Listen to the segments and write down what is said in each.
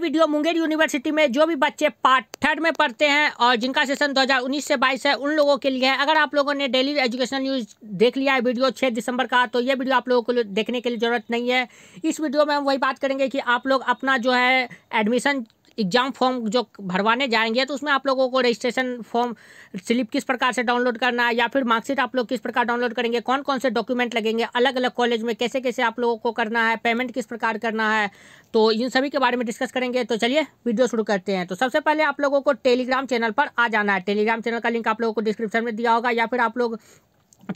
video Munger university में जो भी बच्चे पार्ट थर्ड में पढ़ते हैं और जिनका सेशन 2019 से 22 है उन लोगों के लिए है अगर आप लोगों ने डेली एजुकेशनल न्यूज़ देख लिया है वीडियो 6 दिसंबर का तो ये वीडियो आप लोगों को देखने के लिए ज़रूरत नहीं है इस वीडियो में हम वही बात करेंगे कि आप लोग अपना जो है एडमिशन एग्ज़ाम फॉर्म जो भरवाने जाएंगे तो उसमें आप लोगों को रजिस्ट्रेशन फॉर्म स्लिप किस प्रकार से डाउनलोड करना है या फिर मार्कशीट आप लोग किस प्रकार डाउनलोड करेंगे कौन कौन से डॉक्यूमेंट लगेंगे अलग अलग कॉलेज में कैसे कैसे आप लोगों को करना है पेमेंट किस प्रकार करना है तो इन सभी के बारे में डिस्कस करेंगे तो चलिए वीडियो शुरू करते हैं तो सबसे पहले आप लोगों को टेलीग्राम चैनल पर आ जाना है टेलीग्राम चैनल का लिंक आप लोगों को डिस्क्रिप्शन में दिया होगा या फिर आप लोग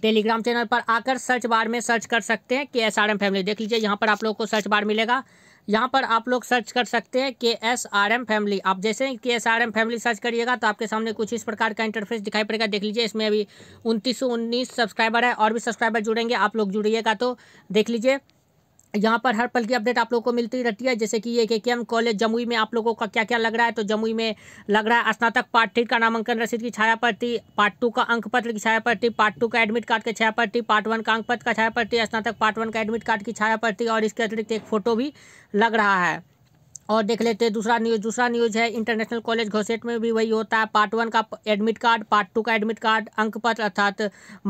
टेलीग्राम चैनल पर आकर सर्च बार में सर्च कर सकते हैं के एस आर एम फैमिली देख लीजिए यहाँ पर आप लोगों को सर्च बार मिलेगा यहाँ पर आप लोग सर्च कर सकते हैं के एस आर एम फैमिली आप जैसे ही K S R M family search करिएगा तो आपके सामने कुछ इस प्रकार का इंटरफेस दिखाई पड़ेगा देख लीजिए इसमें अभी उनतीस सौ उन्नीस सब्सक्राइबर है और भी सब्सक्राइबर जुड़ेंगे आप लोग जुड़िएगा तो देख लीजिए यहाँ पर हर पल की अपडेट आप लोगों को मिलती रहती है जैसे कि ये के के एम कॉलेज जमुई में आप लोगों का क्या क्या लग रहा है तो जमुई में लग रहा है स्नातक पार्ट थ्री का नामांकन रसीद की छाया पर्टी पार्ट टू का अंक पत्र की छाया पर्टी पार्ट टू का एडमिट कार्ड की छाया पर्टी पार्ट वन का अंक पत्र का छाया पर्टी स्नातक पार्ट वन का एडमिट कार्ड की छाया पर्टी और इसके अतिरिक्त एक फोटो भी लग रहा है और देख लेते हैं दूसरा न्यूज़ दूसरा न्यूज़ है इंटरनेशनल कॉलेज घोसेट में भी वही होता है पार्ट वन का एडमिट कार्ड पार्ट टू का एडमिट कार्ड अंक पत्र अर्थात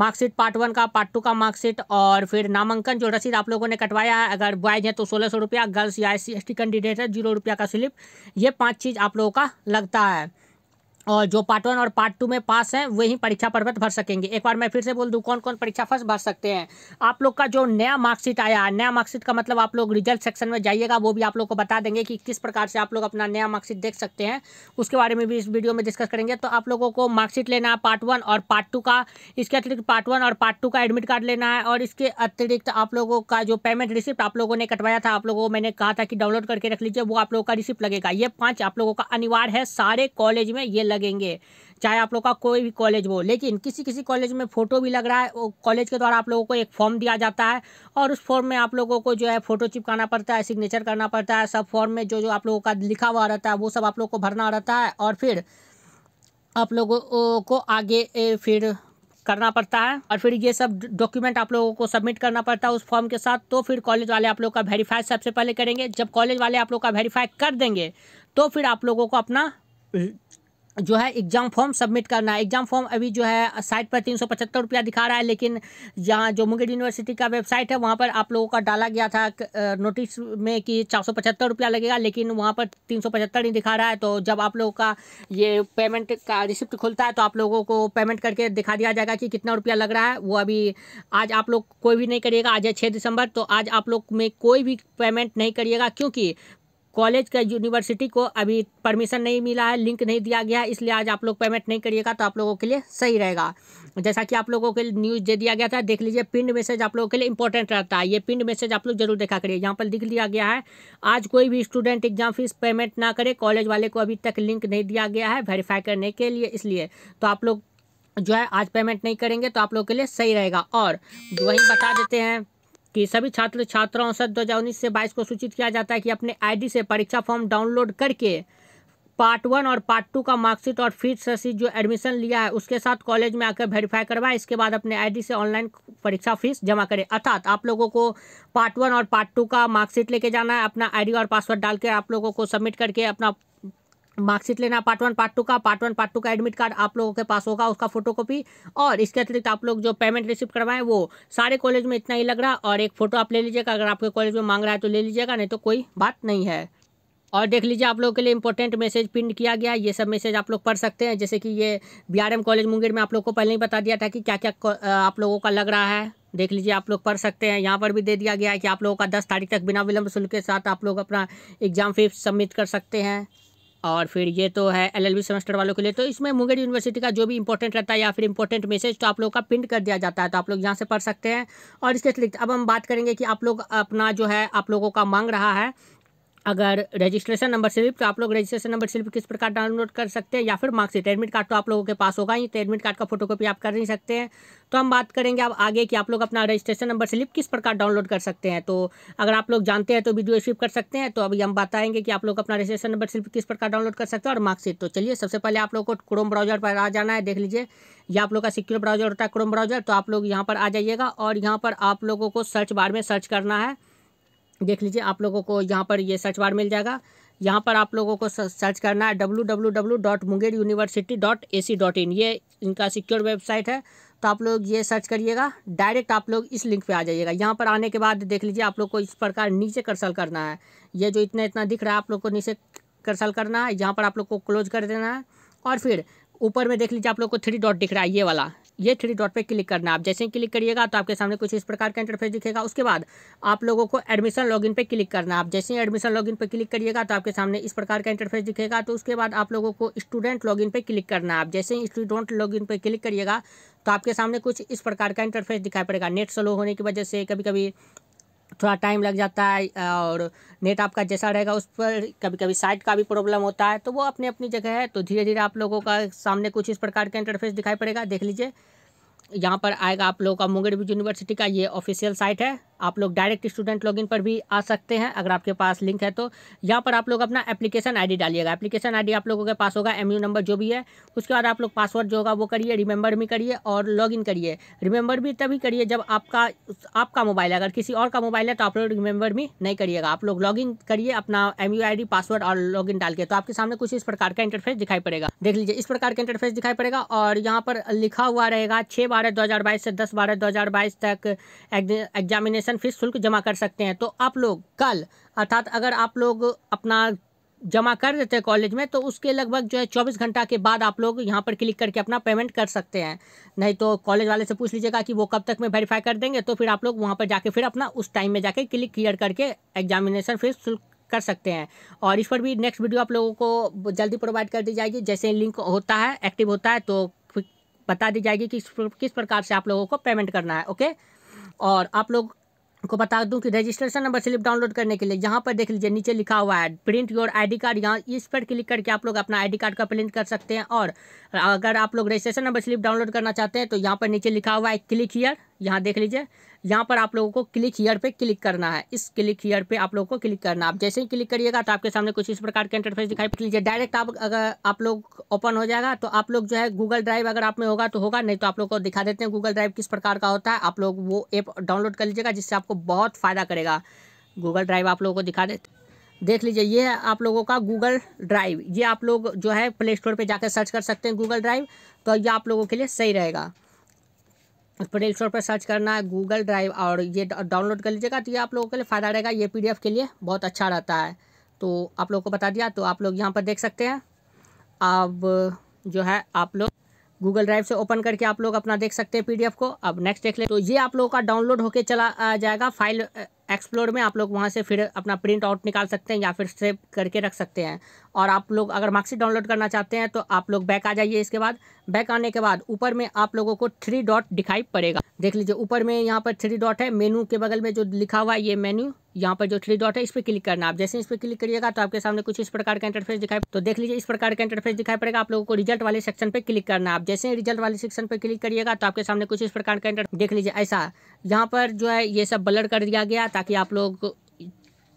मार्कशीट पार्ट वन का पार्ट टू का मार्कशीट और फिर नामांकन जो रसीद आप लोगों ने कटवाया है अगर बॉयज हैं तो सोलह सौ रुपया गर्ल्स या एस सी कैंडिडेट है जीरो रुपया का स्लिप ये पाँच चीज़ आप लोगों का लगता है और जो पार्ट वन और पार्ट टू में पास हैं वही परीक्षा पर्वत भर सकेंगे एक बार मैं फिर से बोल दूँ कौन कौन परीक्षा फर्स्ट भर सकते हैं आप लोग का जो नया मार्कशीट आया है नया मार्कशीट का मतलब आप लोग रिजल्ट सेक्शन में जाइएगा वो भी आप लोग को बता देंगे कि किस प्रकार से आप लोग अपना नया मार्कशीट देख सकते हैं उसके बारे में भी इस वीडियो में डिस्कस करेंगे तो आप लोगों को मार्कशीट लेना है पार्ट वन और पार्ट टू का इसके अतिरिक्त पार्ट वन और पार्ट टू का एडमिट कार्ड लेना है और इसके अतिरिक्त आप लोगों का जो पेमेंट रिसिप्ट आप लोगों ने कटवाया था आप लोगों को मैंने कहा था कि डाउनलोड करके रख लीजिए वो आप लोगों का रिसिप्ट लगेगा ये पाँच आप लोगों का अनिवार्य है सारे कॉलेज में ये लगेंगे चाहे आप लोग का कोई भी कॉलेज हो लेकिन किसी किसी कॉलेज में फ़ोटो भी लग रहा है कॉलेज के द्वारा आप लोगों को एक फॉर्म दिया जाता है और उस फॉर्म में आप लोगों को जो है फ़ोटो चिपकाना पड़ता है सिग्नेचर करना पड़ता है सब फॉर्म में जो जो आप लोगों का लिखा हुआ रहता है वो सब आप लोग को भरना रहता है और फिर आप लोगों को आगे फिर करना पड़ता है और फिर ये सब डॉक्यूमेंट आप लोगों को सबमिट करना पड़ता है उस फॉर्म के साथ तो फिर कॉलेज वाले आप लोग का वेरीफाई सबसे पहले करेंगे जब कॉलेज वाले आप लोग का वेरीफाई कर देंगे तो फिर आप लोगों को अपना जो है एग्ज़ाम फॉर्म सबमिट करना है एग्ज़ाम फॉर्म अभी जो है साइट पर तीन सौ पचहत्तर रुपया दिखा रहा है लेकिन यहाँ जो मुंगेर यूनिवर्सिटी का वेबसाइट है वहाँ पर आप लोगों का डाला गया था नोटिस में कि चार सौ पचहत्तर रुपया लगेगा लेकिन वहाँ पर तीन सौ पचहत्तर ही दिखा रहा है तो जब आप लोगों का ये पेमेंट का रिसिप्ट खुलता है तो आप लोगों को पेमेंट करके दिखा दिया जाएगा कि कितना रुपया लग रहा है वो अभी आज आप लोग कोई भी नहीं करिएगा आज है छः दिसंबर तो आज आप लोग में कोई भी पेमेंट नहीं करिएगा क्योंकि कॉलेज का यूनिवर्सिटी को अभी परमिशन नहीं मिला है लिंक नहीं दिया गया है इसलिए आज आप लोग पेमेंट नहीं करिएगा तो आप लोगों के लिए सही रहेगा जैसा कि आप लोगों के लिए न्यूज़ दे दिया गया था देख लीजिए पिंड मैसेज आप लोगों के लिए इंपॉर्टेंट रहता है ये पिंड मैसेज आप लोग जरूर देखा करिए यहाँ पर लिख दिया गया है आज कोई भी स्टूडेंट एग्जाम फीस पेमेंट ना करे कॉलेज वाले को अभी तक लिंक नहीं दिया गया है वेरीफाई करने के लिए इसलिए तो आप लोग जो है आज पेमेंट नहीं करेंगे तो आप लोगों के लिए सही रहेगा और वही बता देते हैं कि सभी छात्र छात्राओं से दो हज़ार उन्नीस से बाईस को सूचित किया जाता है कि अपने आईडी से परीक्षा फॉर्म डाउनलोड करके पार्ट वन और पार्ट टू का मार्कशीट और फीस रसीद जो एडमिशन लिया है उसके साथ कॉलेज में आकर वेरीफाई करवाएं इसके बाद अपने आईडी से ऑनलाइन परीक्षा फीस जमा करें अर्थात आप लोगों को पार्ट वन और पार्ट टू का मार्कशीट लेके जाना है अपना आईडी और पासवर्ड डालकर आप लोगों को सबमिट करके अपना मार्कशीट लेना पार्ट वन पार्ट टू का पार्ट वन पार्ट टू का एडमिट कार्ड आप लोगों के पास होगा उसका फोटोकॉपी और इसके अतिरिक्त आप लोग जो पेमेंट रिसीव करवाएं वो सारे कॉलेज में इतना ही लग रहा और एक फ़ोटो आप ले लीजिएगा अगर आपके कॉलेज में मांग रहा है तो ले लीजिएगा नहीं तो कोई बात नहीं है और देख लीजिए आप लोगों के लिए इंपॉर्टेंट मैसेज पिन किया गया ये सब मैसेज आप लोग पढ़ सकते हैं जैसे कि ये एम कॉलेज मुंगेर में आप लोग को पहले ही बता दिया था कि क्या क्या आप लोगों का लग रहा है देख लीजिए आप लोग पढ़ सकते हैं यहाँ पर भी दे दिया गया है कि आप लोगों का दस तारीख तक बिना विलंब शुल्क के साथ आप लोग अपना एग्ज़ाम फीस सबमिट कर सकते हैं और फिर ये तो है एलएलबी सेमेस्टर वालों के लिए तो इसमें मुंगेर यूनिवर्सिटी का जो भी इंपॉर्टेंट रहता है या फिर इंपॉर्टेंट मैसेज तो आप लोग का प्रिंट कर दिया जाता है तो आप लोग यहाँ से पढ़ सकते हैं और इसके अतिरिक्त अब हम बात करेंगे कि आप लोग अपना जो है आप लोगों का मांग रहा है अगर रजिस्ट्रेशन नंबर स्लिप तो आप लोग रजिस्ट्रेशन नंबर स्लिप किस प्रकार डाउनलोड कर सकते हैं या फिर मार्कशीट एडमिट कार्ड तो आप लोगों के पास होगा ही तो एडमिट कार्ड का फोटोकॉपी आप कर नहीं सकते हैं तो हम बात करेंगे अब आगे कि आप लोग अपना रजिस्ट्रेशन नंबर स्लिप किस प्रकार डाउनलोड कर सकते हैं तो अगर आप लोग जानते हैं तो वीडियो स्विप कर सकते हैं तो अभी हम बताएंगे कि आप लोग अपना रजिस्ट्रेशन नंबर स्लिप किस प्रकार डाउनलोड कर सकते हैं और मार्कशीट तो चलिए सबसे पहले आप लोग को क्रोम ब्राउजर पर आ जाना है देख लीजिए या आप लोग का सिक्योर ब्राउजर होता है क्रोम ब्राउजर तो आप लोग यहाँ पर आ जाइएगा और यहाँ पर आप लोगों को सर्च बार में सर्च करना है देख लीजिए आप लोगों को यहाँ पर ये सर्च बार मिल जाएगा यहाँ पर आप लोगों को सर्च करना है W W W dot Munger university dot A C dot in ये इनका सिक्योर वेबसाइट है तो आप लोग ये सर्च करिएगा डायरेक्ट आप लोग इस लिंक पे आ जाइएगा यहाँ पर आने के बाद देख लीजिए आप लोग को इस प्रकार नीचे कर्सल करना है ये जो इतना इतना दिख रहा है आप लोग को नीचे कर्सल करना है यहाँ पर आप लोग को क्लोज कर देना है और फिर ऊपर में देख लीजिए आप लोग को थ्री डॉट दिख रहा है ये वाला ये थ्री डॉट पे क्लिक करना आप जैसे ही क्लिक करिएगा तो आपके सामने कुछ इस प्रकार का इंटरफेस दिखेगा उसके बाद आप लोगों को एडमिशन लॉगिन पे क्लिक करना आप जैसे ही एडमिशन लॉगिन पे क्लिक करिएगा तो आपके सामने इस प्रकार का इंटरफेस दिखेगा तो उसके बाद आप लोगों को स्टूडेंट लॉगिन पे क्लिक करना आप जैसे ही स्टूडेंट लॉगिन पे क्लिक करिएगा तो आपके सामने कुछ इस प्रकार का इंटरफेस दिखाई पड़ेगा नेट स्लो होने की वजह से कभी कभी थोड़ा टाइम लग जाता है और नेट आपका जैसा रहेगा उस पर कभी कभी साइट का भी प्रॉब्लम होता है तो वो अपनी अपनी जगह है तो धीरे धीरे आप लोगों का सामने कुछ इस प्रकार का इंटरफेस दिखाई पड़ेगा देख लीजिए यहाँ पर आएगा आप लोगों का मुंगेर यूनिवर्सिटी का ये ऑफिशियल साइट है आप लोग डायरेक्ट स्टूडेंट लॉगिन पर भी आ सकते हैं अगर आपके पास लिंक है तो यहाँ पर आप लोग अपना एप्लीकेशन आईडी डालिएगा एप्लीकेशन आईडी आप लोगों के पास होगा एमयू नंबर जो भी है उसके बाद आप लोग पासवर्ड जो होगा वो करिए रिमेंबर भी करिए और लॉगिन करिए रिमेंबर भी तभी करिए जब आपका आपका मोबाइल है अगर किसी और का मोबाइल है तो आप लोग रिमेंबर भी नहीं करिएगा आप लोग लॉग करिए अपना एम यू पासवर्ड और लॉग डाल के तो आपके सामने कुछ इस प्रकार का इंटरफेस दिखाई पड़ेगा देख लीजिए इस प्रकार का इंटरफेस दिखाई पड़ेगा और यहाँ पर लिखा हुआ रहेगा छः बारह दो से दस बारह दो तक एग्जामिनेशन एप्लीकेशन फ़ीस शुल्क जमा कर सकते हैं तो आप लोग कल अर्थात अगर आप लोग अपना जमा कर देते हैं कॉलेज में तो उसके लगभग जो है चौबीस घंटा के बाद आप लोग यहाँ पर क्लिक करके अपना पेमेंट कर सकते हैं नहीं तो कॉलेज वाले से पूछ लीजिएगा कि वो कब तक में वेरीफाई कर देंगे तो फिर आप लोग वहाँ पर जाके फिर अपना उस टाइम में जाके क्लिक क्लियर करके एग्जामिनेशन फीस शुल्क कर सकते हैं और इस पर भी नेक्स्ट वीडियो आप लोगों को जल्दी प्रोवाइड कर दी जाएगी जैसे लिंक होता है एक्टिव होता है तो बता दी जाएगी कि किस प्रकार से आप लोगों को पेमेंट करना है ओके और आप लोग को बता दूं कि रजिस्ट्रेशन नंबर स्लिप डाउनलोड करने के लिए यहाँ पर देख लीजिए नीचे लिखा हुआ है प्रिंट योर आईडी कार्ड यहाँ इस पर क्लिक करके आप लोग अपना आईडी कार्ड का प्रिंट कर सकते हैं और अगर आप लोग रजिस्ट्रेशन नंबर स्लिप डाउनलोड करना चाहते हैं तो यहाँ पर नीचे लिखा हुआ है क्लिक हीयर यहाँ देख लीजिए यहाँ पर आप लोगों को क्लिक हीयर पे क्लिक करना है इस क्लिक हीयर पे आप लोगों को क्लिक करना आप जैसे ही क्लिक करिएगा तो आपके सामने कुछ इस प्रकार के इंटरफेस दिखाई लीजिए डायरेक्ट आप अगर आप लोग ओपन हो जाएगा तो आप लोग जो है गूगल ड्राइव अगर आप में होगा तो होगा नहीं तो आप लोग को दिखा देते हैं गूगल ड्राइव किस प्रकार का होता है आप लोग वो ऐप डाउनलोड कर लीजिएगा जिससे आपको बहुत फ़ायदा करेगा गूगल ड्राइव आप लोगों को दिखा देते देख लीजिए ये है आप लोगों का गूगल ड्राइव ये आप लोग जो है प्ले स्टोर पर जाकर सर्च कर सकते हैं गूगल ड्राइव तो ये आप लोगों के लिए सही रहेगा प्ले स्टोर पर सर्च करना है गूगल ड्राइव और ये डाउनलोड कर लीजिएगा तो ये आप लोगों के लिए फ़ायदा रहेगा ये पीडीएफ के लिए बहुत अच्छा रहता है तो आप लोगों को बता दिया तो आप लोग यहाँ पर देख सकते हैं अब जो है आप लोग गूगल ड्राइव से ओपन करके आप लोग अपना देख सकते हैं पीडीएफ को अब नेक्स्ट देख ले तो ये आप लोगों का डाउनलोड होके चला जाएगा फाइल एक्सप्लोर में आप लोग वहाँ से फिर अपना प्रिंट आउट निकाल सकते हैं या फिर सेव करके रख सकते हैं और आप लोग अगर मार्क्सिट डाउनलोड करना चाहते हैं तो आप लोग बैक आ जाइए इसके बाद बैक आने के बाद ऊपर में आप लोगों को थ्री डॉट दिखाई पड़ेगा देख लीजिए ऊपर में यहाँ पर थ्री डॉट है मेनू के बगल में जो लिखा हुआ है ये मेन्यू यहाँ पर जो थ्री डॉट है इस पर क्लिक करना आप जैसे इस पर क्लिक करिएगा तो आपके सामने कुछ इस प्रकार का इंटरफेस दिखाई तो देख लीजिए इस प्रकार का इंटरफेस दिखाई पड़ेगा आप लोगों को रिजल्ट वाले सेक्शन पे क्लिक करना आप जैसे ही रिजल्ट वाले सेक्शन पे क्लिक करिएगा तो आपके सामने कुछ इस प्रकार का इंटरफेस देख लीजिए ऐसा यहाँ पर जो है ये सब बलर कर दिया गया ताकि आप लोग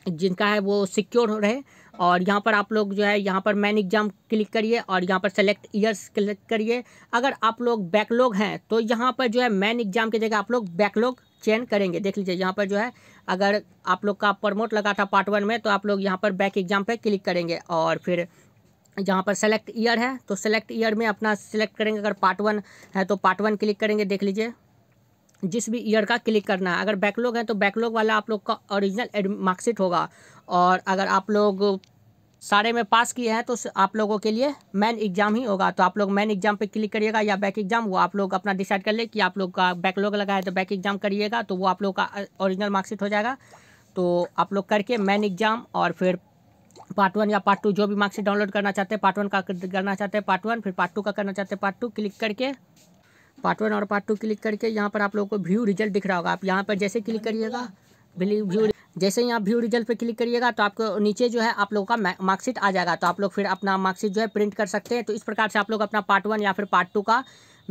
जिनका है वो सिक्योर रहे और यहाँ पर आप लोग जो है यहाँ पर मैन एग्ज़ाम क्लिक करिए और यहाँ पर सेलेक्ट ईयर्स क्लिक करिए अगर आप लोग बैकलॉग हैं तो यहाँ पर जो है मैन एग्ज़ाम की जगह आप लोग बैकलॉग चेन करेंगे देख लीजिए यहाँ पर जो है अगर आप लोग का प्रमोट लगा था पार्ट वन में तो आप लोग यहाँ पर बैक एग्ज़ाम पर क्लिक करेंगे और फिर जहाँ पर सेलेक्ट ईयर है तो सेलेक्ट ईयर में अपना सेलेक्ट करेंगे अगर पार्ट वन है तो पार्ट वन क्लिक करेंगे देख लीजिए जिस भी ईयर का क्लिक करना है अगर बैकलॉग है तो बैकलॉग वाला आप लोग का ओरिजिनल मार्कशीट होगा और अगर आप लोग सारे में पास किए हैं तो आप लोगों के लिए मैन एग्जाम ही होगा तो आप लोग मैन एग्जाम पे क्लिक करिएगा या बैक एग्जाम वो आप लोग अपना डिसाइड कर ले कि आप लोग का बैकलॉग लगा है तो बैक एग्जाम करिएगा तो वो आप लोग का ओरिजिनल मार्कशीट हो जाएगा तो आप लोग करके मैन एग्जाम और फिर पार्ट वन या पार्ट टू जो भी मार्कशीट डाउनलोड करना चाहते हैं पार्ट वन का करना चाहते हैं पार्ट वन फिर पार्ट टू का करना चाहते हैं पार्ट टू क्लिक करके पार्ट वन और पार्ट टू क्लिक करके यहाँ पर आप लोगों को व्यू रिजल्ट दिख रहा होगा आप यहाँ पर जैसे क्लिक करिएगा व्यू जैसे ही आप व्यू रिजल्ट पे क्लिक करिएगा तो आपको नीचे जो है आप लोगों का मार्कशीट आ जाएगा तो आप लोग फिर अपना मार्कशीट जो है प्रिंट कर सकते हैं तो इस प्रकार से आप लोग अपना पार्ट वन या फिर पार्ट टू का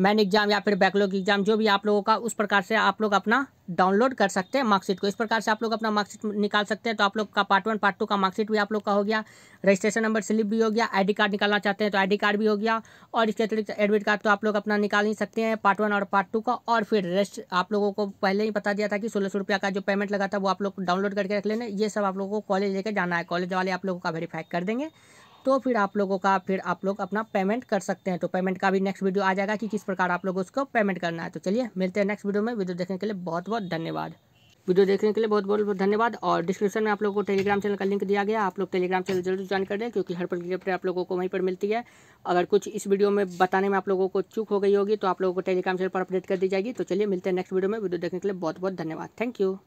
मैन एग्जाम या फिर बैकलॉग एग्जाम जो भी आप लोगों का उस प्रकार से आप लोग अपना डाउनलोड कर सकते हैं मार्कशीट को इस प्रकार से आप लोग अपना मार्कशीट निकाल सकते हैं तो आप लोग का पार्ट वन पार्ट टू का मार्कशीट भी आप लोग का हो गया रजिस्ट्रेशन नंबर स्लिप भी हो गया आईडी कार्ड निकालना चाहते हैं तो आईडी कार्ड भी हो गया और इसके अतिरिक्त एडमिट कार्ड तो आप लोग अपना निकाल ही सकते हैं पार्ट वन और पार्ट टू का और फिर रेस्ट आप लोगों को पहले ही बता दिया था कि सोलह सौ रुपया का जो पेमेंट लगा था वो आप लोग डाउनलोड करके रख लेने ये सब आप लोगों को कॉलेज लेकर जाना है कॉलेज वाले आप लोगों का वेरीफाई कर देंगे तो फिर आप लोगों का फिर आप लोग अपना पेमेंट कर सकते हैं तो पेमेंट का भी नेक्स्ट वीडियो आ जाएगा कि किस प्रकार आप लोग उसको पेमेंट करना है तो चलिए मिलते हैं नेक्स्ट वीडियो में वीडियो देखने के लिए बहुत बहुत धन्यवाद वीडियो देखने के लिए बहुत बहुत धन्यवाद और डिस्क्रिप्शन में आप लोगों को टेलीग्राम चैनल का लिंक दिया गया आप लोग टेलीग्राम चैनल जरूर ज्वाइन कर दें क्योंकि हर पल की अपडेट आप लोगों को वहीं पर मिलती है अगर कुछ इस वीडियो में बताने में आप लोगों को चूक हो गई होगी तो आप लोगों को टेलीग्राम चैनल पर अपडेट कर दी जाएगी तो चलिए मिलते हैं नेक्स्ट वीडियो में वीडियो देखने के लिए बहुत बहुत धन्यवाद थैंक यू